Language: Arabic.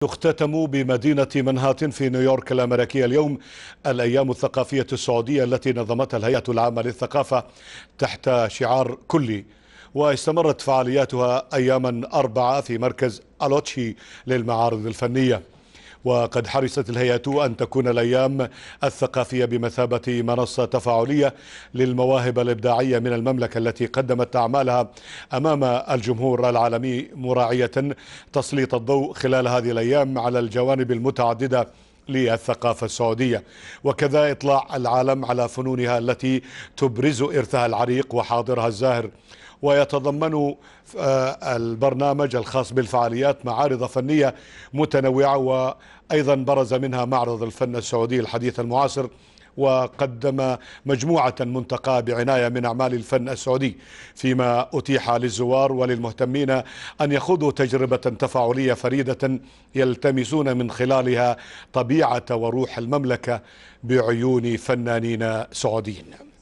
تختتم بمدينة منهاتن في نيويورك الأمريكية اليوم الأيام الثقافية السعودية التي نظمتها الهيئة العامة للثقافة تحت شعار كلي واستمرت فعالياتها أياما أربعة في مركز ألوتشي للمعارض الفنية وقد حرصت الهيئة أن تكون الأيام الثقافية بمثابة منصة تفاعلية للمواهب الإبداعية من المملكة التي قدمت أعمالها أمام الجمهور العالمي مراعية تسليط الضوء خلال هذه الأيام على الجوانب المتعددة للثقافة السعودية وكذا إطلاع العالم على فنونها التي تبرز إرثها العريق وحاضرها الزاهر ويتضمن آه، البرنامج الخاص بالفعاليات معارض فنية متنوعة وأيضا برز منها معرض الفن السعودي الحديث المعاصر وقدم مجموعة منتقاة بعناية من أعمال الفن السعودي فيما أتيح للزوار وللمهتمين أن يخوضوا تجربة تفاعلية فريدة يلتمسون من خلالها طبيعة وروح المملكة بعيون فنانين سعوديين